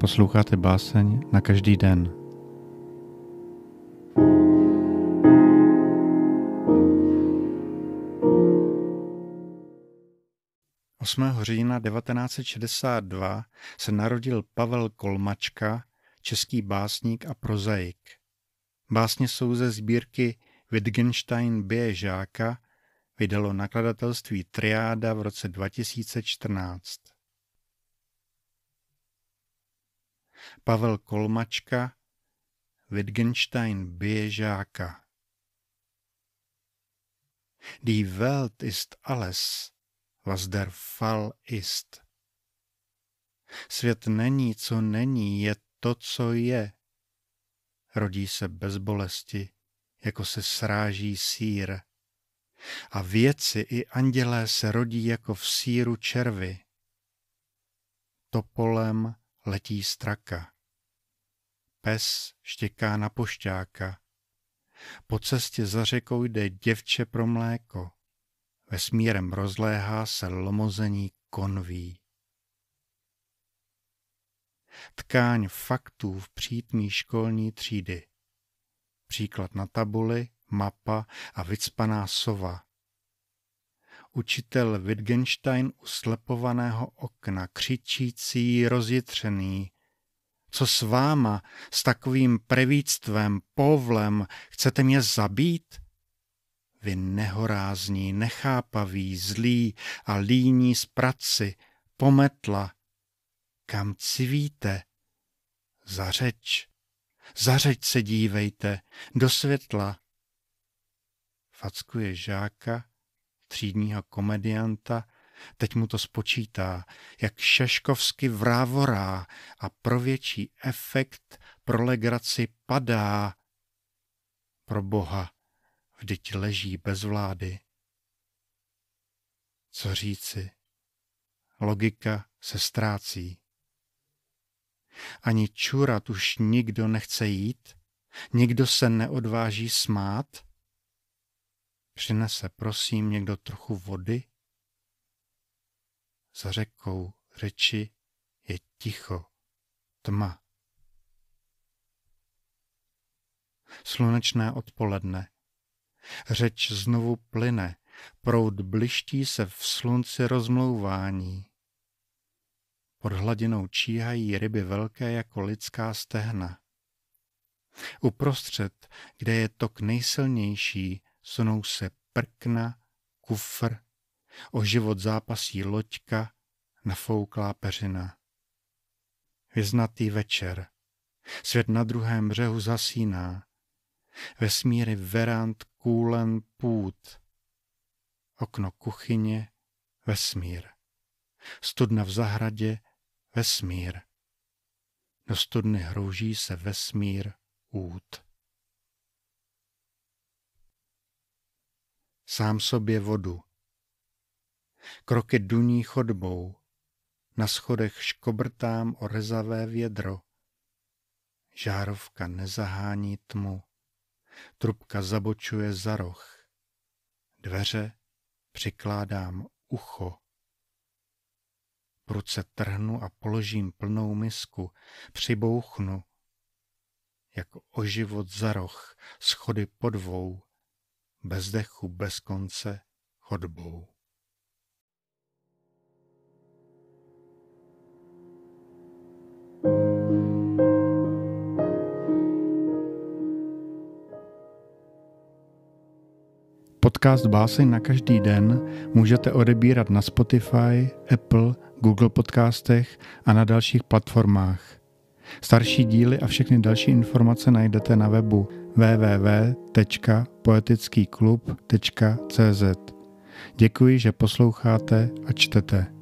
Posloucháte báseň na každý den. října 1962 se narodil Pavel Kolmačka, český básník a prozaik. Básně jsou ze sbírky Wittgenstein Běžáka vydalo nakladatelství Triáda v roce 2014. Pavel Kolmačka, Wittgenstein Běžáka. Die Welt ist alles, was der Fall ist. Svět není, co není, je to, co je. Rodí se bez bolesti, jako se sráží sír a věci i andělé se rodí jako v síru červy. Topolem letí straka. Pes štěká na pošťáka. Po cestě za řekou jde děvče pro mléko. Vesmírem rozléhá se lomození konví. Tkáň faktů v přítmí školní třídy. Příklad na tabuli – mapa a vycpaná sova. Učitel Wittgenstein u slepovaného okna, křičící, rozjitřený. Co s váma, s takovým prevíctvem, povlem, chcete mě zabít? Vy nehorázní, nechápaví, zlí a líní z praci, pometla. Kam civíte? Zařeč. Zařeč se dívejte, do světla fackuje žáka, třídního komedianta, teď mu to spočítá, jak šeškovsky vrávorá a pro větší efekt pro legraci padá. Pro boha, vždyť leží bez vlády. Co říci? Logika se ztrácí. Ani čurat už nikdo nechce jít, nikdo se neodváží smát, Přinese prosím někdo trochu vody? Za řekou řeči je ticho, tma. Slunečné odpoledne. Řeč znovu plyne, proud bliští se v slunci rozmlouvání. Pod hladinou číhají ryby velké jako lidská stehna. Uprostřed, kde je tok nejsilnější, sunou se prkna, kufr, o život zápasí loďka, nafouklá peřina. Vyznatý večer. Svět na druhém břehu zasíná. Vesmíry verand, kůlen, půd. Okno kuchyně, vesmír. Studna v zahradě, vesmír. Do studny hrouží se vesmír út. sám sobě vodu. Kroky duní chodbou, na schodech škobrtám o rezavé vědro. Žárovka nezahání tmu, trubka zabočuje za roh. Dveře přikládám ucho. Pruce trhnu a položím plnou misku, přibouchnu. Jako o život za roh, schody po dvou bez dechu, bez konce, chodbou. Podcast Báseň na každý den můžete odebírat na Spotify, Apple, Google Podcastech a na dalších platformách. Starší díly a všechny další informace najdete na webu www.poetickyklub.cz. Děkuji, že posloucháte a čtete.